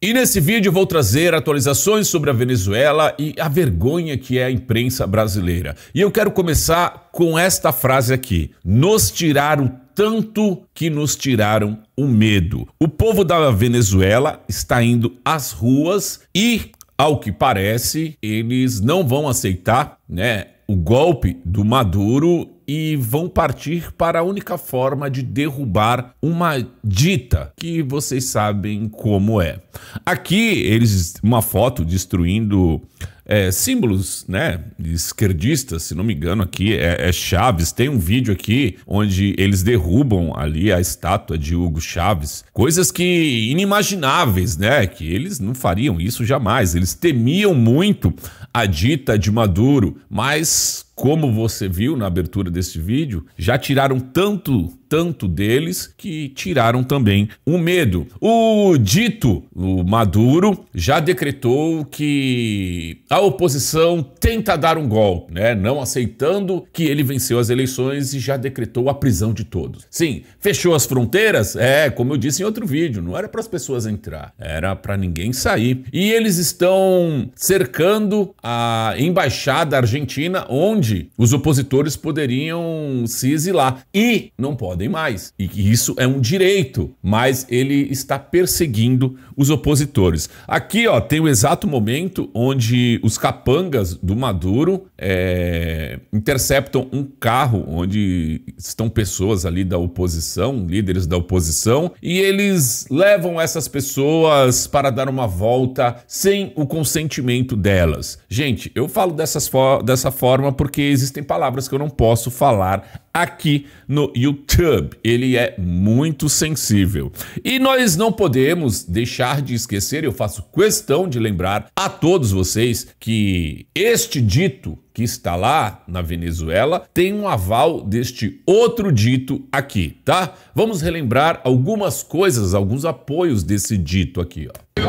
E nesse vídeo vou trazer atualizações sobre a Venezuela e a vergonha que é a imprensa brasileira. E eu quero começar com esta frase aqui: Nos tiraram tanto que nos tiraram o medo. O povo da Venezuela está indo às ruas e, ao que parece, eles não vão aceitar, né? O golpe do Maduro e vão partir para a única forma de derrubar uma dita que vocês sabem como é. Aqui eles uma foto destruindo é, símbolos, né, esquerdistas, se não me engano aqui é, é, Chaves. Tem um vídeo aqui onde eles derrubam ali a estátua de Hugo Chaves, coisas que inimagináveis, né, que eles não fariam isso jamais. Eles temiam muito a dita de Maduro, mas como você viu na abertura desse vídeo, já tiraram tanto, tanto deles que tiraram também o medo. O dito, o Maduro, já decretou que a oposição tenta dar um golpe, né? Não aceitando que ele venceu as eleições e já decretou a prisão de todos. Sim, fechou as fronteiras? É, como eu disse em outro vídeo, não era para as pessoas entrar, era para ninguém sair. E eles estão cercando a embaixada argentina onde os opositores poderiam se exilar e não podem mais. E isso é um direito, mas ele está perseguindo os opositores. Aqui, ó, tem o exato momento onde os capangas do Maduro é, interceptam um carro onde estão pessoas ali da oposição, líderes da oposição, e eles levam essas pessoas para dar uma volta sem o consentimento delas. Gente, eu falo dessas fo dessa forma porque porque existem palavras que eu não posso falar aqui no YouTube. Ele é muito sensível. E nós não podemos deixar de esquecer, eu faço questão de lembrar a todos vocês que este dito que está lá na Venezuela tem um aval deste outro dito aqui, tá? Vamos relembrar algumas coisas, alguns apoios desse dito aqui, ó.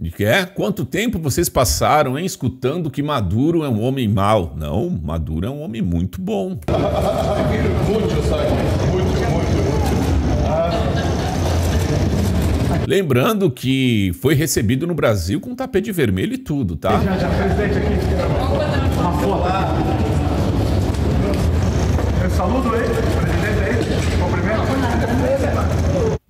De que é? Quanto tempo vocês passaram hein, escutando que Maduro é um homem mau? Não, Maduro é um homem muito bom. Lembrando que foi recebido no Brasil com tapete vermelho e tudo, tá? Já, já, presidente aqui. Uma foto. Eu saludo ele.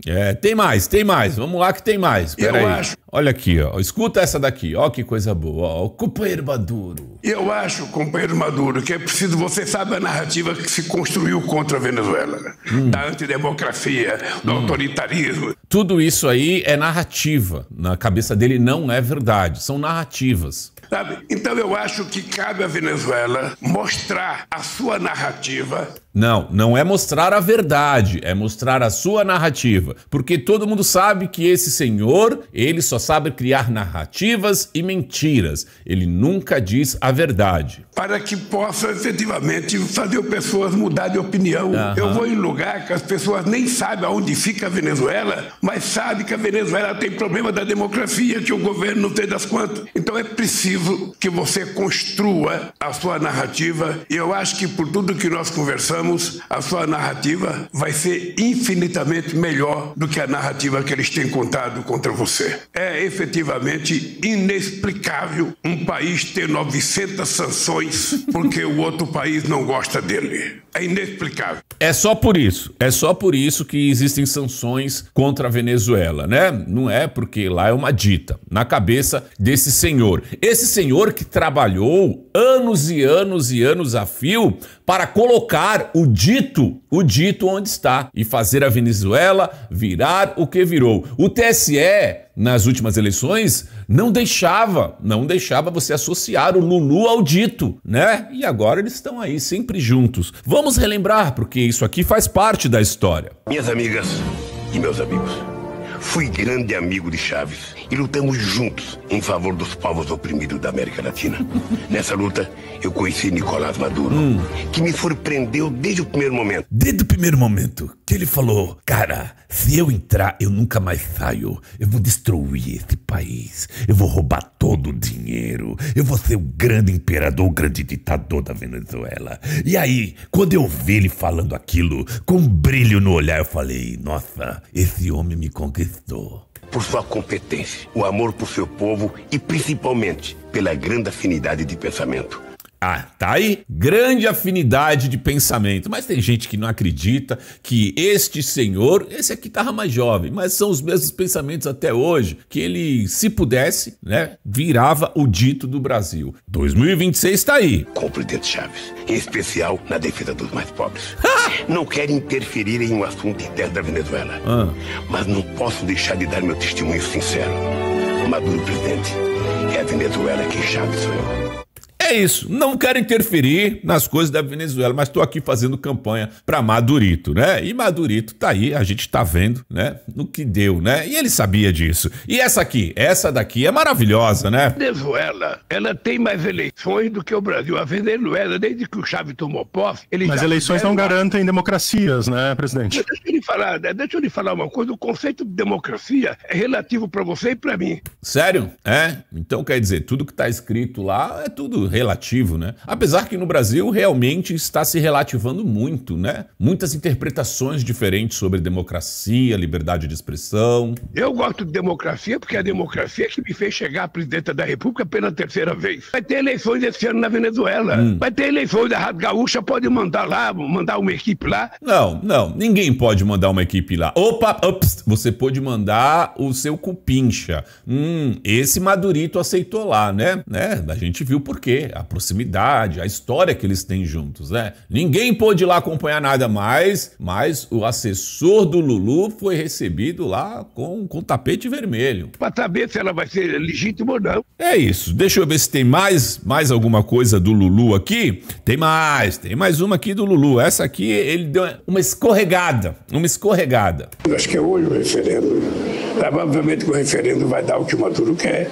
É, tem mais, tem mais. Vamos lá que tem mais. Pera eu aí. acho. Olha aqui, ó. Escuta essa daqui. Ó que coisa boa. Ó, o companheiro Maduro. Eu acho, companheiro Maduro, que é preciso você saber a narrativa que se construiu contra a Venezuela, hum. da antidemocracia, do hum. autoritarismo. Tudo isso aí é narrativa. Na cabeça dele não é verdade, são narrativas. Sabe? Então eu acho que cabe à Venezuela mostrar a sua narrativa não, não é mostrar a verdade, é mostrar a sua narrativa, porque todo mundo sabe que esse senhor, ele só sabe criar narrativas e mentiras. Ele nunca diz a verdade. Para que possa efetivamente fazer pessoas mudar de opinião. Uhum. Eu vou em lugar que as pessoas nem sabem aonde fica a Venezuela, mas sabem que a Venezuela tem problema da democracia, que o governo não tem das quantas. Então é preciso que você construa a sua narrativa. E eu acho que por tudo que nós conversamos a sua narrativa vai ser infinitamente melhor do que a narrativa que eles têm contado contra você. É efetivamente inexplicável um país ter 900 sanções porque o outro país não gosta dele. É inexplicável. É só por isso. É só por isso que existem sanções contra a Venezuela, né? Não é porque lá é uma dita na cabeça desse senhor. Esse senhor que trabalhou anos e anos e anos a fio para colocar o dito, o dito onde está e fazer a Venezuela virar o que virou. O TSE nas últimas eleições não deixava, não deixava você associar o Lulu ao dito, né? E agora eles estão aí sempre juntos. Vamos relembrar porque isso aqui faz parte da história. Minhas amigas e meus amigos, fui grande amigo de Chaves e lutamos juntos em favor dos povos oprimidos da América Latina. Nessa luta, eu conheci Nicolás Maduro, hum. que me surpreendeu desde o primeiro momento. Desde o primeiro momento que ele falou: Cara, se eu entrar, eu nunca mais saio. Eu vou destruir esse país. Eu vou roubar todo o dinheiro. Eu vou ser o grande imperador, o grande ditador da Venezuela. E aí, quando eu vi ele falando aquilo, com um brilho no olhar, eu falei: Nossa, esse homem me conquistou por sua competência, o amor por seu povo e principalmente pela grande afinidade de pensamento. Ah, tá aí. Grande afinidade de pensamento. Mas tem gente que não acredita que este senhor, esse aqui tava mais jovem, mas são os mesmos pensamentos até hoje, que ele, se pudesse, né, virava o dito do Brasil. 2026 tá aí. Compre dentro Chaves, em especial na defesa dos mais pobres. não quero interferir em um assunto interno da Venezuela, ah. mas não posso deixar de dar meu testemunho sincero. Maduro presidente, é a Venezuela que Chaves sonhou. É isso. Não quero interferir nas coisas da Venezuela, mas estou aqui fazendo campanha para Madurito, né? E Madurito tá aí, a gente tá vendo, né? No que deu, né? E ele sabia disso. E essa aqui, essa daqui é maravilhosa, né? Venezuela, ela tem mais eleições do que o Brasil. A Venezuela, desde que o Chávez tomou posse, ele Mas eleições não garantem democracias, né, presidente? deixa eu lhe falar, né, deixa eu lhe falar uma coisa. O conceito de democracia é relativo para você e para mim. Sério? É? Então quer dizer, tudo que tá escrito lá é tudo relativo relativo, né? Apesar que no Brasil realmente está se relativando muito, né? Muitas interpretações diferentes sobre democracia, liberdade de expressão. Eu gosto de democracia porque é a democracia que me fez chegar à presidenta da República pela terceira vez. Vai ter eleições esse ano na Venezuela. Hum. Vai ter eleições da Rádio Gaúcha, pode mandar lá, mandar uma equipe lá. Não, não, ninguém pode mandar uma equipe lá. Opa, ups, você pode mandar o seu cupincha. Hum, esse Madurito aceitou lá, né? né? A gente viu por quê. A proximidade, a história que eles têm juntos, né? Ninguém pôde ir lá acompanhar nada mais, mas o assessor do Lulu foi recebido lá com, com tapete vermelho. Pra saber se ela vai ser legítima ou não. É isso. Deixa eu ver se tem mais, mais alguma coisa do Lulu aqui. Tem mais, tem mais uma aqui do Lulu. Essa aqui ele deu uma escorregada, uma escorregada. Eu acho que é hoje o referendo. Provavelmente o referendo vai dar o que o Maduro quer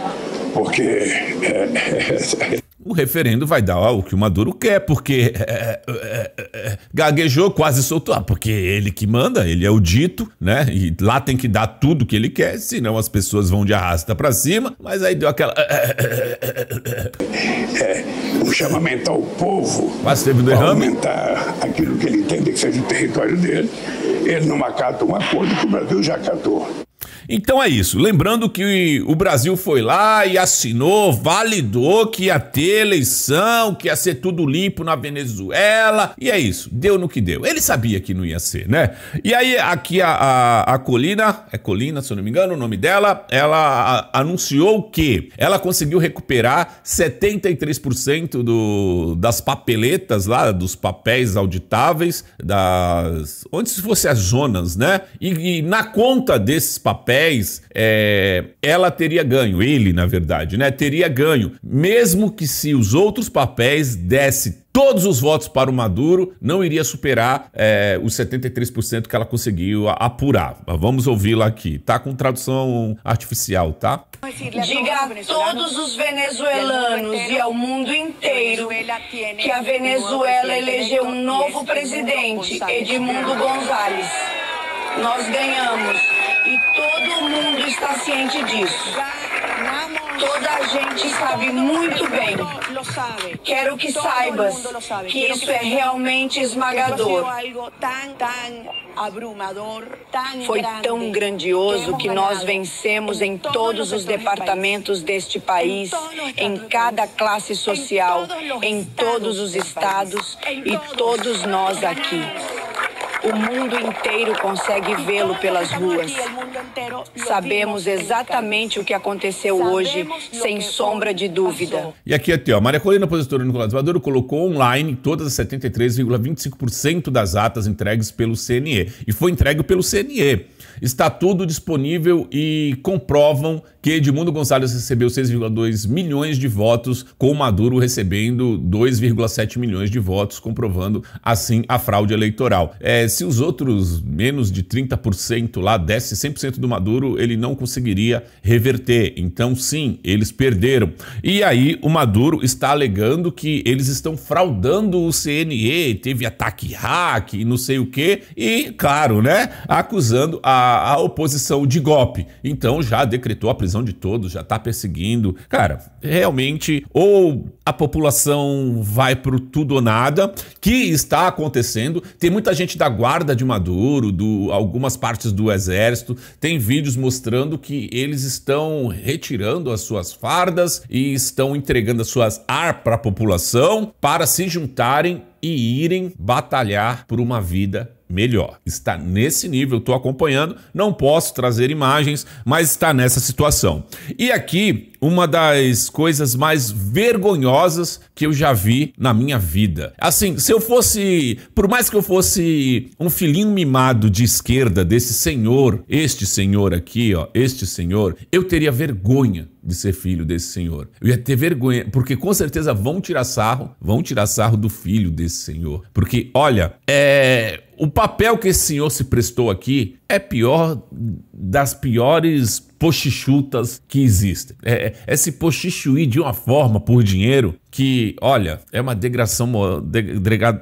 porque é, é, é, o referendo vai dar o que o Maduro quer, porque é, é, é, é, gaguejou, quase soltou. Ah, porque ele que manda, ele é o dito, né? E lá tem que dar tudo que ele quer, senão as pessoas vão de arrasta para cima. Mas aí deu aquela. É, um é, chamamento ao povo. Quase teve um Aumentar aquilo que ele entende que seja o território dele. Ele não acata um acordo que o Brasil já acatou. Então é isso. Lembrando que o Brasil foi lá e assinou, validou que ia ter eleição, que ia ser tudo limpo na Venezuela. E é isso. Deu no que deu. Ele sabia que não ia ser, né? E aí, aqui a, a, a Colina, é Colina, se eu não me engano, o nome dela, ela a, anunciou que ela conseguiu recuperar 73% do, das papeletas lá, dos papéis auditáveis, das. onde se fosse as zonas, né? e, e na conta desses papéis, 10, é, ela teria ganho, ele na verdade, né? Teria ganho, mesmo que se os outros papéis desse todos os votos para o Maduro, não iria superar é, os 73% que ela conseguiu apurar. Vamos ouvi-la aqui. Tá com tradução artificial, tá? Diga a todos os venezuelanos e ao mundo inteiro que a Venezuela elegeu um novo presidente, Edmundo Gonzalez. Nós ganhamos. E todo mundo está ciente disso. Toda a gente sabe muito bem. Quero que saibas que isso é realmente esmagador. Foi tão grandioso que nós vencemos em todos os departamentos deste país, em cada classe social, em todos os estados e todos nós aqui. O mundo inteiro consegue vê-lo pelas ruas. Sabemos exatamente o que aconteceu hoje, sem sombra de dúvida. E aqui até, ó, Maria Colina, opositora Nicolás Maduro, colocou online todas as 73,25% das atas entregues pelo CNE. E foi entregue pelo CNE. Está tudo disponível e comprovam que Edmundo Gonçalves recebeu 6,2 milhões de votos, com Maduro recebendo 2,7 milhões de votos, comprovando assim a fraude eleitoral. É, se os outros menos de 30% lá desse 100% do Maduro, ele não conseguiria reverter. Então, sim, eles perderam. E aí o Maduro está alegando que eles estão fraudando o CNE, teve ataque hack e não sei o quê, e, claro, né, acusando a, a oposição de golpe. Então já decretou a prisão de todos, já está perseguindo. Cara, realmente, ou a população vai pro tudo ou nada, que está acontecendo, tem muita gente da guarda guarda de Maduro, do algumas partes do exército, tem vídeos mostrando que eles estão retirando as suas fardas e estão entregando as suas ar para a população para se juntarem e irem batalhar por uma vida melhor. Está nesse nível, estou acompanhando, não posso trazer imagens, mas está nessa situação. E aqui uma das coisas mais vergonhosas que eu já vi na minha vida. Assim, se eu fosse, por mais que eu fosse um filhinho mimado de esquerda desse senhor, este senhor aqui, ó, este senhor, eu teria vergonha de ser filho desse senhor. Eu ia ter vergonha, porque com certeza vão tirar sarro, vão tirar sarro do filho desse senhor. Porque, olha, é, o papel que esse senhor se prestou aqui é pior das piores pochichutas que existem. É, é, se pochichuir de uma forma por dinheiro que, olha, é uma degradação,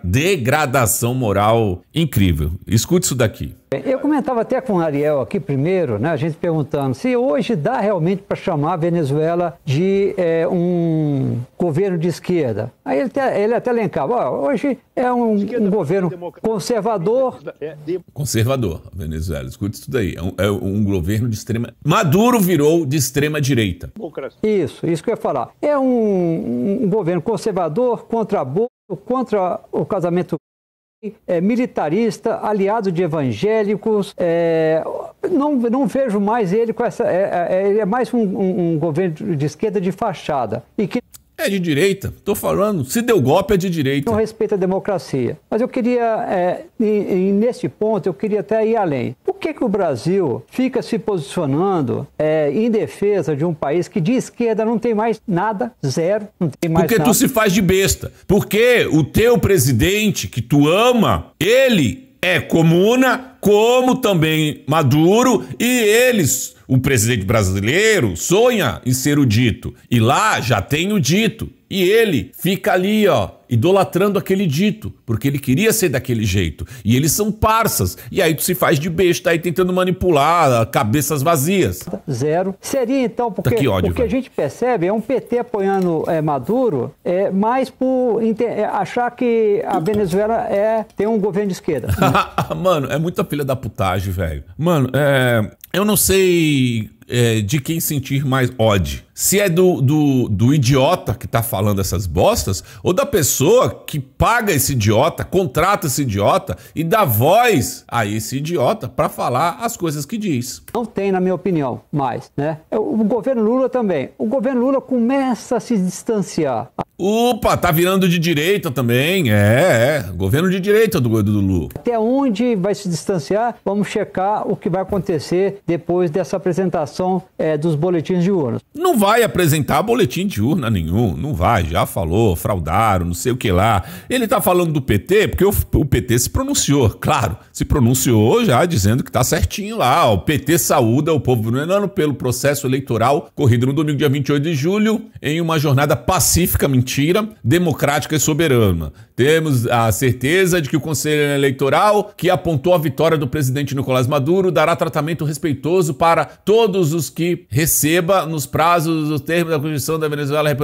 degradação moral incrível. Escute isso daqui. Eu comentava até com o Ariel aqui primeiro, né, a gente perguntando se hoje dá realmente para chamar a Venezuela de é, um governo de esquerda. Aí ele até, ele até elencava, ó, hoje é um, um governo conservador. É, conservador, Venezuela, escute isso daí. É um, é um, governo de extrema... Maduro virou de extrema direita. Isso, isso que eu ia falar. É um, um governo governo conservador, contra aborto, contra o casamento é, militarista, aliado de evangélicos. É, não, não vejo mais ele com essa. É, é, é mais um, um, um governo de esquerda de fachada. E que é de direita. Estou falando, se deu golpe é de direita. Não respeita a democracia. Mas eu queria, é, e, e ponto, eu queria até ir além. Por que, que o Brasil fica se posicionando é, em defesa de um país que de esquerda não tem mais nada, zero, não tem mais Porque nada? Porque tu se faz de besta. Porque o teu presidente, que tu ama, ele é comuna, como também Maduro, e eles o presidente brasileiro sonha em ser o dito e lá já tem o dito. E ele fica ali, ó, idolatrando aquele dito, porque ele queria ser daquele jeito. E eles são parças. E aí tu se faz de besta aí tentando manipular ah, cabeças vazias. Zero. Seria então, tá porque tá ódio, o que velho. a gente percebe é um PT apoiando é, Maduro, é, mais por é, achar que a Venezuela é, tem um governo de esquerda. Né? Mano, é muita filha da putagem, velho. Mano, é, eu não sei é, de quem sentir mais ódio. Se é do, do, do idiota que tá falando essas bostas, ou da pessoa que paga esse idiota, contrata esse idiota e dá voz a esse idiota para falar as coisas que diz. Não tem, na minha opinião, mais. Né? É, o governo Lula também. O governo Lula começa a se distanciar. Opa, tá virando de direita também. É, é. Governo de direita do, do Lula. Até onde vai se distanciar? Vamos checar o que vai acontecer depois dessa apresentação é, dos boletins de urna. Não vai apresentar boletim de urna nenhum, não vai, já falou, fraudaram, não sei o que lá. Ele tá falando do PT porque o, o PT se pronunciou, claro, se pronunciou já dizendo que tá certinho lá. O PT saúda o povo venezuelano pelo processo eleitoral corrido no domingo, dia 28 de julho, em uma jornada pacífica, mentira, democrática e soberana. Temos a certeza de que o Conselho Eleitoral, que apontou a vitória do presidente Nicolás Maduro, dará tratamento respeitoso para todos os que receba nos prazos do termo da Constituição da Venezuela.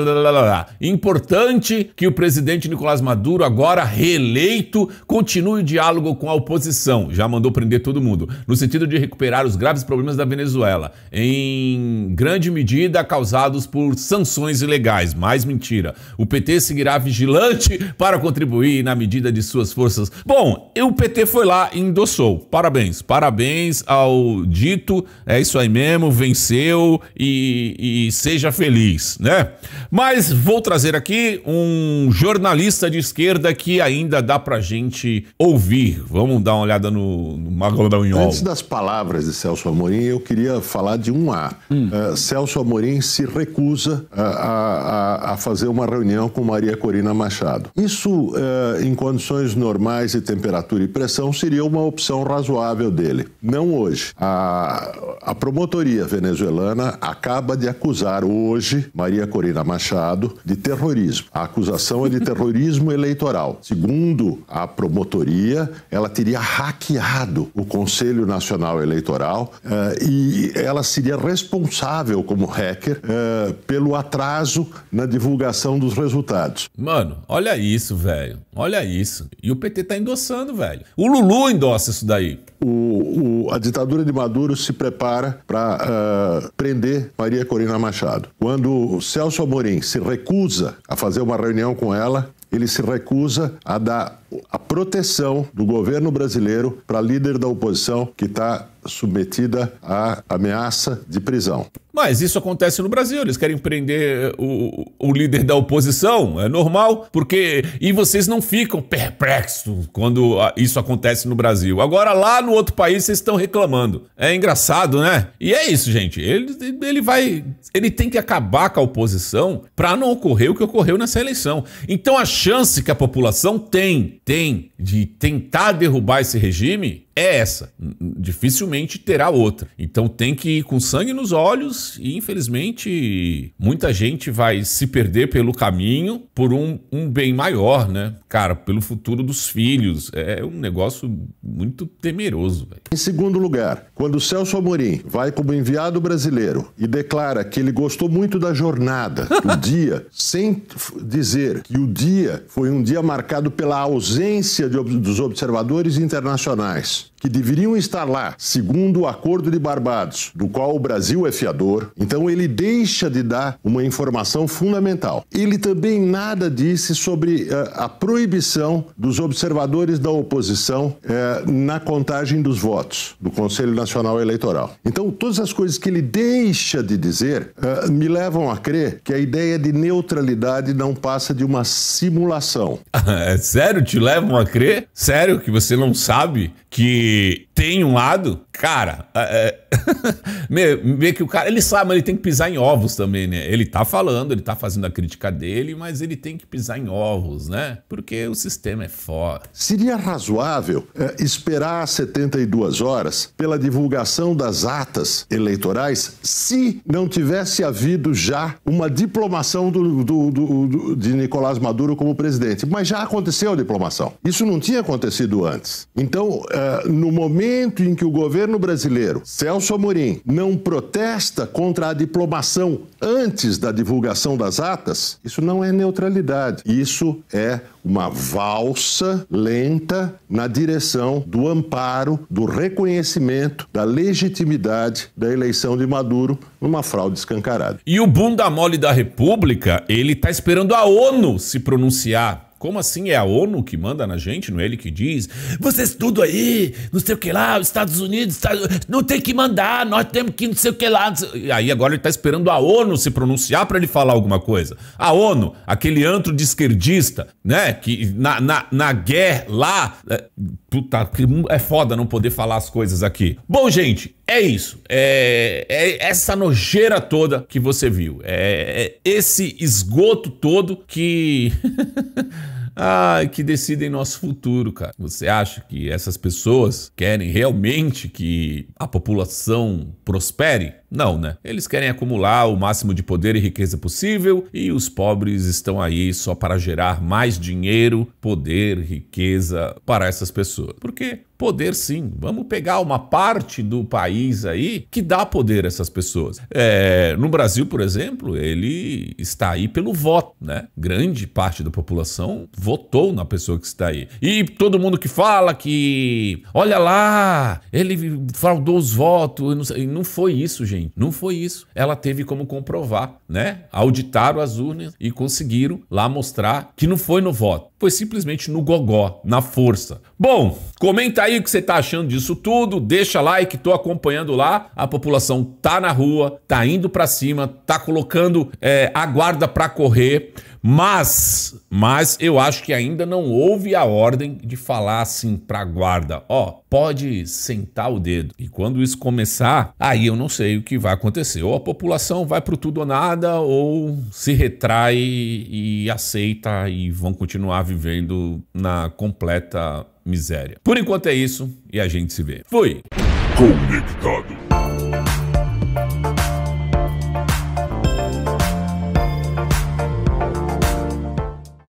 Importante que o presidente Nicolás Maduro, agora reeleito, continue o diálogo com a oposição. Já mandou prender todo mundo. No sentido de recuperar os graves problemas da Venezuela, em grande medida causados por sanções ilegais. Mais mentira. O PT seguirá vigilante para contribuir na medida de suas forças. Bom, o PT foi lá e endossou. Parabéns. Parabéns ao dito. É isso aí mesmo venceu e, e seja feliz, né? Mas vou trazer aqui um jornalista de esquerda que ainda dá pra gente ouvir. Vamos dar uma olhada no, no da União. Antes das palavras de Celso Amorim, eu queria falar de um A. Hum. Uh, Celso Amorim se recusa eh, a, a, a, fazer uma reunião com Maria Corina Machado. Isso, uh, em condições normais de temperatura e pressão, seria uma opção razoável dele. Não hoje. A, a promotoria venezuelana acaba de acusar hoje Maria Corina Machado de terrorismo. A acusação é de terrorismo eleitoral. Segundo a promotoria, ela teria hackeado o Conselho Nacional Eleitoral uh, e ela seria responsável como hacker uh, pelo atraso na divulgação dos resultados. Mano, olha isso, velho. Olha isso. E o PT tá endossando, velho. O Lulu endossa isso daí. O, o a ditadura de Maduro se prepara para uh, ah, prender Maria Corina Machado. Quando Celso Amorim se recusa a fazer uma reunião com ela, ele se recusa a dar a proteção do governo brasileiro para a líder da oposição que está submetida à ameaça de prisão. Mas isso acontece no Brasil, eles querem prender eh, o, o líder da oposição, é normal, porque. E vocês não ficam perplexos quando isso acontece no Brasil. Agora, lá no outro país, vocês estão reclamando. É engraçado, né? E é isso, gente. Ele, ele vai. Ele tem que acabar com a oposição para não ocorrer o que ocorreu nessa eleição. Então, a chance que a população tem, tem, de tentar derrubar esse regime é essa. Dificilmente terá outra. Então, tem que ir com sangue nos olhos e infelizmente muita gente vai se perder pelo caminho por um, um bem maior, né? Cara, pelo futuro dos filhos. É, é um negócio muito temeroso. Véio. Em segundo lugar, quando o Celso Amorim vai como enviado brasileiro e declara que ele gostou muito da jornada, do dia, sem dizer que o dia foi um dia marcado pela ausência de, dos observadores internacionais que deveriam estar lá, segundo o Acordo de Barbados, do qual o Brasil é fiador, então ele deixa de dar uma informação fundamental. Ele também nada disse sobre a, eh, a proibição dos observadores da oposição eh, na contagem dos votos do Conselho Nacional Eleitoral. Então, todas as coisas que ele deixa de dizer eh, me levam a crer que a ideia de neutralidade não passa de uma simulação. É sério? Te levam a crer? Sério que você não sabe que tem um lado, cara, é, é meio que o cara, ele sabe, mas ele tem que pisar em ovos também, né? Ele tá falando, ele tá fazendo a crítica dele, mas ele tem que pisar em ovos, né? Porque o sistema é foda. Seria razoável é, esperar 72 horas pela divulgação das atas eleitorais se não tivesse havido já uma diplomação do, do, do, do de Nicolás Maduro como presidente. Mas já aconteceu a diplomação. Isso não tinha acontecido antes. Então, é, no momento em que o governo brasileiro, Celso Amorim, não protesta contra a diplomação antes da divulgação das atas, isso não é neutralidade. Isso é uma valsa lenta na direção do amparo, do reconhecimento da legitimidade da eleição de Maduro numa fraude escancarada. E o bunda mole da República, ele está esperando a ONU se pronunciar como assim? É a ONU que manda na gente, não é ele que diz? Vocês tudo aí, não sei o que lá, Estados Unidos, Estados... Tá, não tem que mandar, nós temos que não sei o que lá. E aí agora ele está esperando a ONU se pronunciar para ele falar alguma coisa. A ONU, aquele antro de esquerdista, né? Que na, na, na guerra lá. É, puta, é foda não poder falar as coisas aqui. Bom, gente, é isso. É, é, essa nojeira toda que você viu. É, é esse esgoto todo que. ah, que decidem nosso futuro, cara. Você acha que essas pessoas querem realmente que a população prospere? Não, né? Eles querem acumular o máximo de poder e riqueza possível e os pobres estão aí só para gerar mais dinheiro, poder, riqueza para essas pessoas. Porque poder sim. Vamos pegar uma parte do país aí que dá poder a essas pessoas. É, no Brasil, por exemplo, ele está aí pelo voto, né? Grande parte da população votou na pessoa que está aí. E todo mundo que fala que, olha lá, ele fraudou os votos, não, não foi isso, gente. Não foi isso. Ela teve como comprovar, né? Auditaram as urnas e conseguiram lá mostrar que não foi no voto. Foi simplesmente no gogó, na força. Bom, comenta aí o que você está achando disso tudo, deixa like, estou acompanhando lá. A população tá na rua, tá indo para cima, tá colocando é, a guarda para correr, mas, mas eu acho que ainda não houve a ordem de falar assim para a guarda, ó, pode sentar o dedo. E quando isso começar, aí eu não sei o que vai acontecer. Ou a população vai pro tudo ou nada, ou se retrai e aceita e vão continuar vivendo na completa miséria. Por enquanto é isso e a gente se vê. Fui! Conectado.